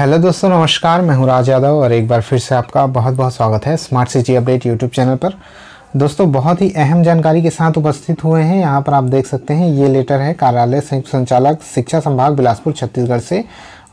hello दोस्तों नमस्कार मैं हूं राज यादव और एक बार फिर से आपका बहुत बहुत स्वागत है smart city update YouTube channel पर दोस्तों बहुत ही अहम जानकारी के साथ उपस्थित हुए हैं यहाँ पर आप देख सकते हैं ये लेटर है कार्यालय संयुक्त संचालक शिक्षा संभाग बिलासपुर छत्तीसगढ़ से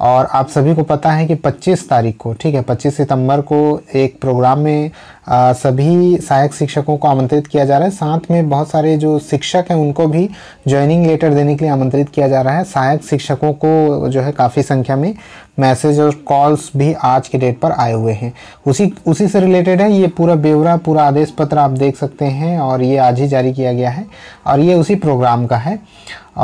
और आप सभी को पता है कि 25 तारीख को ठीक है 25 सितंबर को एक प्रोग्राम में सभी सहायक शिक्षकों को आमंत्रित किया जा रहा है साथ में बहुत सारे जो शिक्षक हैं उनको भी ज्वाइनिंग लेटर देने के लिए आमंत्रित किया जा रहा है सहायक शिक्षकों को जो है काफ़ी संख्या में मैसेज और कॉल्स भी आज के डेट पर आए हुए हैं उसी उसी से रिलेटेड है ये पूरा ब्यौरा पूरा आदेश पत्र आप देख सकते हैं और ये आज ही जारी किया गया है और ये उसी प्रोग्राम का है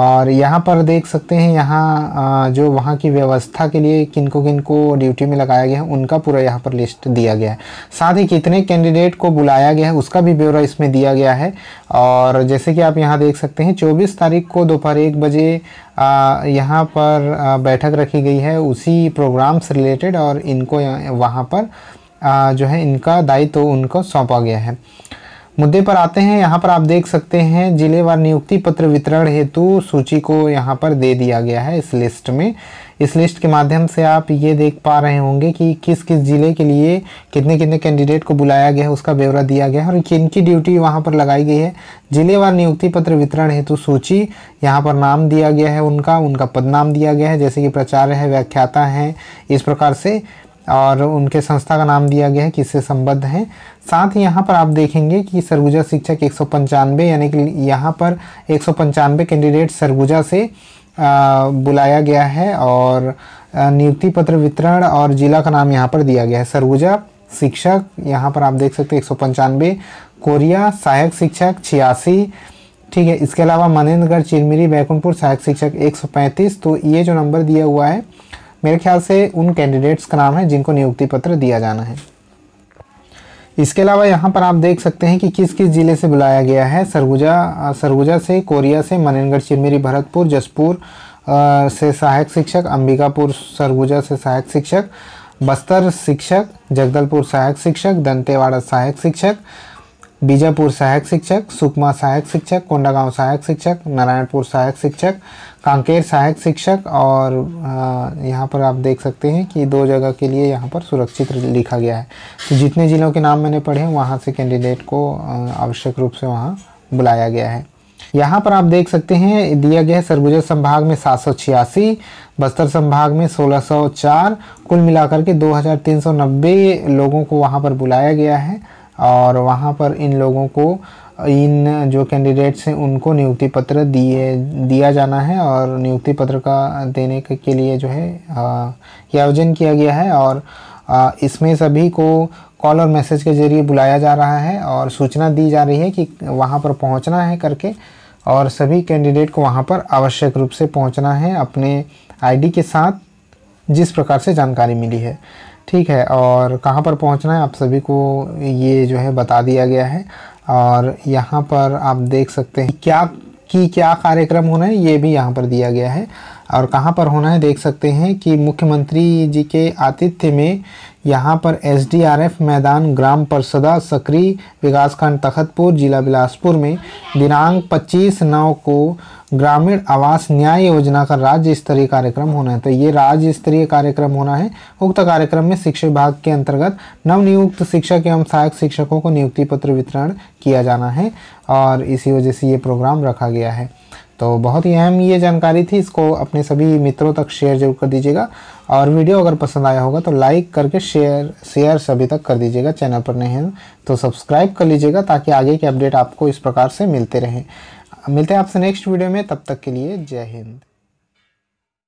और यहाँ पर देख सकते हैं यहाँ जो वहाँ की व्यवस्था के लिए किनको किनको ड्यूटी में लगाया गया है उनका पूरा यहाँ पर लिस्ट दिया गया है साथ ही कितने कैंडिडेट को बुलाया गया है उसका भी ब्यौरा इसमें दिया गया है और जैसे कि आप यहाँ देख सकते हैं 24 तारीख को दोपहर एक बजे यहाँ पर बैठक रखी गई है उसी प्रोग्राम से रिलेटेड और इनको वहाँ पर जो है इनका दायित्व तो उनको सौंपा गया है मुद्दे पर आते हैं यहाँ पर आप देख सकते हैं जिलेवार नियुक्ति पत्र वितरण हेतु सूची को यहाँ पर दे दिया गया है इस लिस्ट में इस लिस्ट के माध्यम से आप ये देख पा रहे होंगे कि किस किस ज़िले के लिए कितने कितने कैंडिडेट को बुलाया गया है उसका ब्यौरा दिया गया है और किन की ड्यूटी वहाँ पर लगाई गई है जिलेवार नियुक्ति पत्र वितरण हेतु सूची यहाँ पर नाम दिया गया है उनका उनका पदनाम दिया गया है जैसे कि प्रचार है व्याख्याता है इस प्रकार से और उनके संस्था का नाम दिया गया है किससे संबद्ध हैं साथ ही यहाँ पर आप देखेंगे कि सरगुजा शिक्षक एक यानी कि यहाँ पर एक कैंडिडेट सरगुजा से आ, बुलाया गया है और नियुक्ति पत्र वितरण और जिला का नाम यहाँ पर दिया गया है सरगुजा शिक्षक यहाँ पर आप देख सकते हैं एक सौ पंचानवे कोरिया सहायक शिक्षक छियासी ठीक है इसके अलावा मनेन्द्रगढ़ चिरमिरी बैकुंठपुर सहायक शिक्षक एक तो ये जो नंबर दिया हुआ है मेरे ख्याल से उन कैंडिडेट्स का नाम है जिनको नियुक्ति पत्र दिया जाना है इसके अलावा यहाँ पर आप देख सकते हैं कि किस किस ज़िले से बुलाया गया है सरगुजा सरगुजा से कोरिया से मननगढ़ चिरमिरी भरतपुर जसपुर से सहायक शिक्षक अंबिकापुर सरगुजा से सहायक शिक्षक बस्तर शिक्षक जगदलपुर सहायक शिक्षक दंतेवाड़ा सहायक शिक्षक बीजापुर सहायक शिक्षक सुकमा सहायक शिक्षक कोंडागांव सहायक शिक्षक नारायणपुर सहायक शिक्षक कांकेर सहायक शिक्षक और यहाँ पर आप देख सकते हैं कि दो जगह के लिए यहाँ पर सुरक्षित लिखा गया है तो जितने ज़िलों के नाम मैंने पढ़े हैं वहाँ से कैंडिडेट को आवश्यक रूप से वहाँ बुलाया गया है यहाँ पर आप देख सकते हैं दिया गया है सरगुजा संभाग में सात सौ छियासी बस्तर संभाग में 1604 कुल मिलाकर के 2390 लोगों को वहाँ पर बुलाया गया है और वहाँ पर इन लोगों को इन जो कैंडिडेट्स हैं उनको नियुक्ति पत्र दिए दिया जाना है और नियुक्ति पत्र का देने के लिए जो है ये आयोजन किया गया है और इसमें सभी को कॉल और मैसेज के जरिए बुलाया जा रहा है और सूचना दी जा रही है कि वहाँ पर पहुँचना है करके और सभी कैंडिडेट को वहाँ पर आवश्यक रूप से पहुँचना है अपने आईडी के साथ जिस प्रकार से जानकारी मिली है ठीक है और कहाँ पर पहुँचना है आप सभी को ये जो है बता दिया गया है और यहाँ पर आप देख सकते हैं क्या की क्या कार्यक्रम होना है ये भी यहाँ पर दिया गया है और कहाँ पर होना है देख सकते हैं कि मुख्यमंत्री जी के आतिथ्य में यहाँ पर एसडीआरएफ मैदान ग्राम परसदा सक्री विकासखंड तखतपुर जिला बिलासपुर में दिनांक 25 नौ को ग्रामीण आवास न्याय योजना का राज्य स्तरीय कार्यक्रम होना है तो ये राज्य स्तरीय कार्यक्रम होना है उक्त कार्यक्रम में शिक्षा विभाग के अंतर्गत नवनियुक्त शिक्षक एवं सहायक शिक्षकों को नियुक्ति पत्र वितरण किया जाना है और इसी वजह से ये प्रोग्राम रखा गया है तो बहुत ही अहम ये जानकारी थी इसको अपने सभी मित्रों तक शेयर जरूर कर दीजिएगा और वीडियो अगर पसंद आया होगा तो लाइक करके शेयर शेयर सभी तक कर दीजिएगा चैनल पर नहीं तो सब्सक्राइब कर लीजिएगा ताकि आगे के अपडेट आपको इस प्रकार से मिलते रहें मिलते हैं आपसे नेक्स्ट वीडियो में तब तक के लिए जय हिंद